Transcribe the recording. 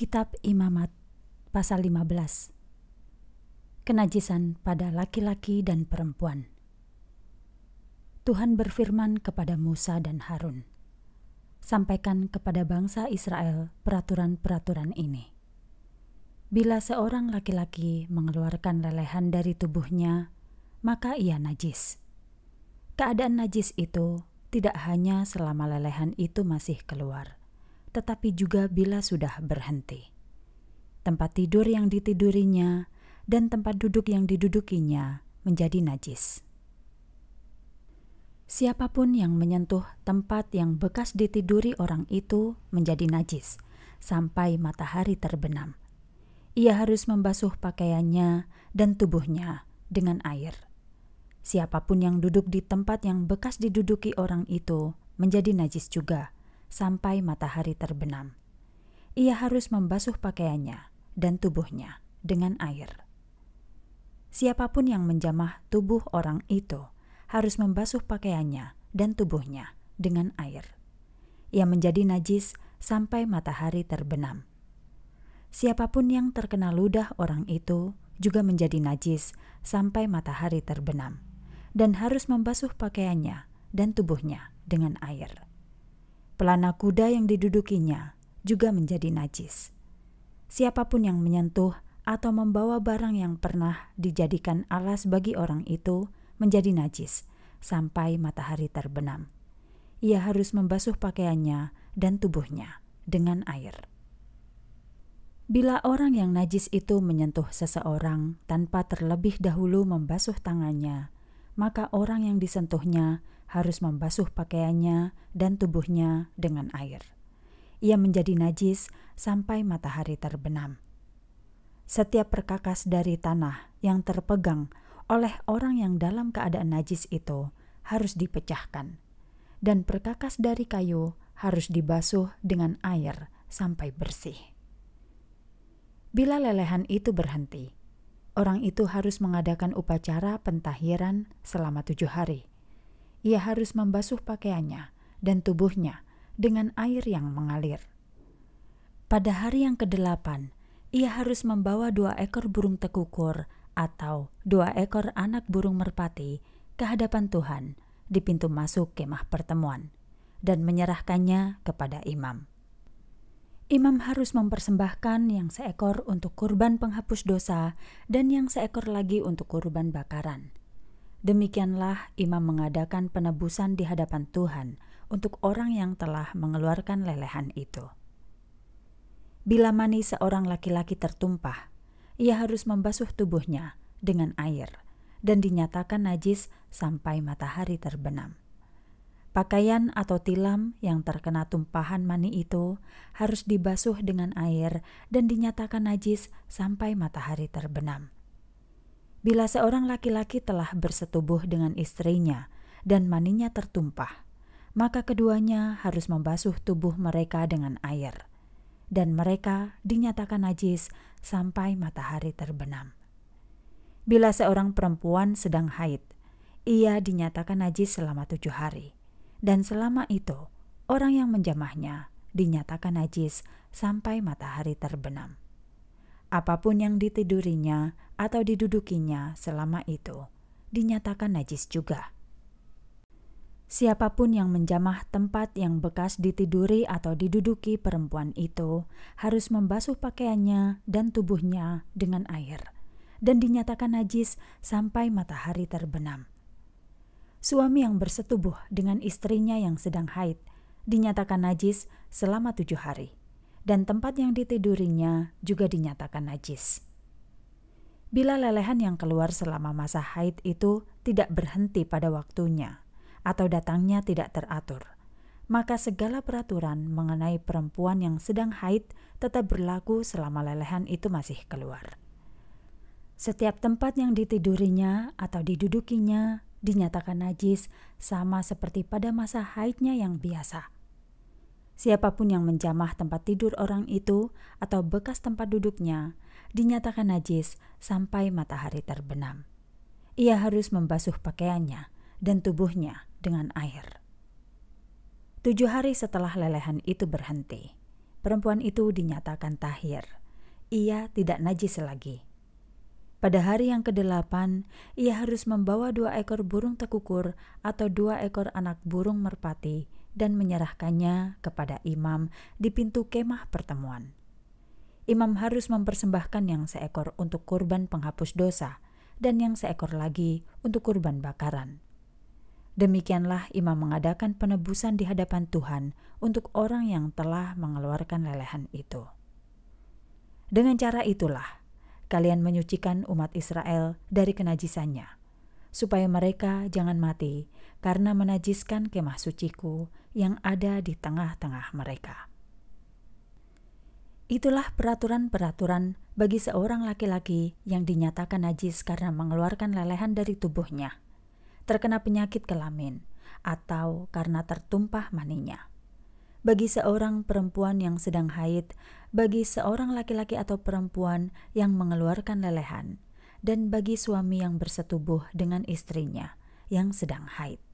Kitab Imamat pasal 15 Kenajisan pada laki-laki dan perempuan Tuhan berfirman kepada Musa dan Harun Sampaikan kepada bangsa Israel peraturan-peraturan ini Bila seorang laki-laki mengeluarkan lelehan dari tubuhnya maka ia najis Keadaan najis itu tidak hanya selama lelehan itu masih keluar tetapi juga bila sudah berhenti. Tempat tidur yang ditidurinya dan tempat duduk yang didudukinya menjadi najis. Siapapun yang menyentuh tempat yang bekas ditiduri orang itu menjadi najis sampai matahari terbenam. Ia harus membasuh pakaiannya dan tubuhnya dengan air. Siapapun yang duduk di tempat yang bekas diduduki orang itu menjadi najis juga sampai matahari terbenam. Ia harus membasuh pakaiannya dan tubuhnya dengan air. Siapapun yang menjamah tubuh orang itu harus membasuh pakaiannya dan tubuhnya dengan air. Ia menjadi najis sampai matahari terbenam. Siapapun yang terkena ludah orang itu juga menjadi najis sampai matahari terbenam, dan harus membasuh pakaiannya dan tubuhnya dengan air. Pelana kuda yang didudukinya juga menjadi najis. Siapapun yang menyentuh atau membawa barang yang pernah dijadikan alas bagi orang itu menjadi najis sampai matahari terbenam. Ia harus membasuh pakaiannya dan tubuhnya dengan air. Bila orang yang najis itu menyentuh seseorang tanpa terlebih dahulu membasuh tangannya, maka orang yang disentuhnya harus membasuh pakaiannya dan tubuhnya dengan air. Ia menjadi najis sampai matahari terbenam. Setiap perkakas dari tanah yang terpegang oleh orang yang dalam keadaan najis itu harus dipecahkan, dan perkakas dari kayu harus dibasuh dengan air sampai bersih. Bila lelehan itu berhenti, orang itu harus mengadakan upacara pentahiran selama tujuh hari. Ia harus membasuh pakaiannya dan tubuhnya dengan air yang mengalir. Pada hari yang kedelapan, ia harus membawa dua ekor burung tekukur atau dua ekor anak burung merpati ke hadapan Tuhan di pintu masuk kemah pertemuan dan menyerahkannya kepada imam imam harus mempersembahkan yang seekor untuk kurban penghapus dosa dan yang seekor lagi untuk kurban bakaran. Demikianlah imam mengadakan penebusan di hadapan Tuhan untuk orang yang telah mengeluarkan lelehan itu. Bila mani seorang laki-laki tertumpah, ia harus membasuh tubuhnya dengan air dan dinyatakan najis sampai matahari terbenam. Pakaian atau tilam yang terkena tumpahan mani itu harus dibasuh dengan air dan dinyatakan najis sampai matahari terbenam. Bila seorang laki-laki telah bersetubuh dengan istrinya dan maninya tertumpah, maka keduanya harus membasuh tubuh mereka dengan air, dan mereka dinyatakan najis sampai matahari terbenam. Bila seorang perempuan sedang haid, ia dinyatakan najis selama tujuh hari dan selama itu orang yang menjamahnya dinyatakan najis sampai matahari terbenam. Apapun yang ditidurinya atau didudukinya selama itu dinyatakan najis juga. Siapapun yang menjamah tempat yang bekas ditiduri atau diduduki perempuan itu harus membasuh pakaiannya dan tubuhnya dengan air, dan dinyatakan najis sampai matahari terbenam suami yang bersetubuh dengan istrinya yang sedang haid dinyatakan najis selama tujuh hari, dan tempat yang ditidurinya juga dinyatakan najis. Bila lelehan yang keluar selama masa haid itu tidak berhenti pada waktunya atau datangnya tidak teratur, maka segala peraturan mengenai perempuan yang sedang haid tetap berlaku selama lelehan itu masih keluar. Setiap tempat yang ditidurinya atau didudukinya dinyatakan najis sama seperti pada masa haidnya yang biasa. Siapapun yang menjamah tempat tidur orang itu atau bekas tempat duduknya dinyatakan najis sampai matahari terbenam. Ia harus membasuh pakaiannya dan tubuhnya dengan air. Tujuh hari setelah lelehan itu berhenti, perempuan itu dinyatakan tahir. Ia tidak najis lagi pada hari yang kedelapan, ia harus membawa dua ekor burung tekukur atau dua ekor anak burung merpati dan menyerahkannya kepada imam di pintu kemah pertemuan. Imam harus mempersembahkan yang seekor untuk kurban penghapus dosa dan yang seekor lagi untuk kurban bakaran. Demikianlah imam mengadakan penebusan di hadapan Tuhan untuk orang yang telah mengeluarkan lelehan itu. Dengan cara itulah kalian menyucikan umat Israel dari kenajisannya, supaya mereka jangan mati karena menajiskan kemah suciku yang ada di tengah-tengah mereka. Itulah peraturan-peraturan bagi seorang laki-laki yang dinyatakan najis karena mengeluarkan lelehan dari tubuhnya, terkena penyakit kelamin, atau karena tertumpah maninya bagi seorang perempuan yang sedang haid, bagi seorang laki-laki atau perempuan yang mengeluarkan lelehan, dan bagi suami yang bersetubuh dengan istrinya yang sedang haid.